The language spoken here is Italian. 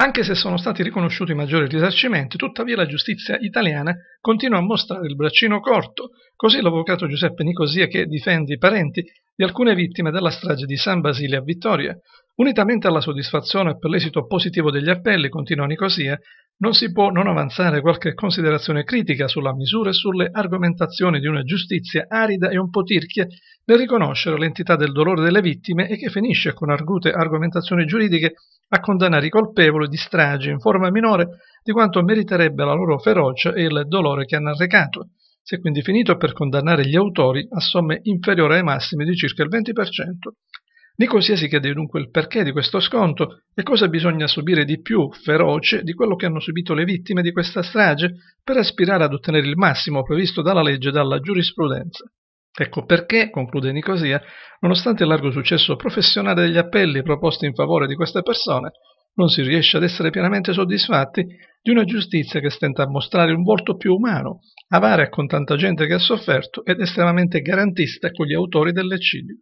Anche se sono stati riconosciuti maggiori risarcimenti, tuttavia la giustizia italiana continua a mostrare il braccino corto, così l'avvocato Giuseppe Nicosia che difende i parenti di alcune vittime della strage di San Basile a Vittoria, Unitamente alla soddisfazione per l'esito positivo degli appelli, continua Nicosia, non si può non avanzare qualche considerazione critica sulla misura e sulle argomentazioni di una giustizia arida e un po' tirchia nel riconoscere l'entità del dolore delle vittime e che finisce con argute argomentazioni giuridiche a condannare i colpevoli di stragi in forma minore di quanto meriterebbe la loro ferocia e il dolore che hanno arrecato. Si è quindi finito per condannare gli autori a somme inferiori ai massimi di circa il 20%. Di si chiede dunque il perché di questo sconto e cosa bisogna subire di più feroce di quello che hanno subito le vittime di questa strage per aspirare ad ottenere il massimo previsto dalla legge e dalla giurisprudenza. Ecco perché, conclude Nicosia, nonostante il largo successo professionale degli appelli proposti in favore di queste persone, non si riesce ad essere pienamente soddisfatti di una giustizia che stenta a mostrare un volto più umano, avara con tanta gente che ha sofferto ed estremamente garantista con gli autori dell'eccidio.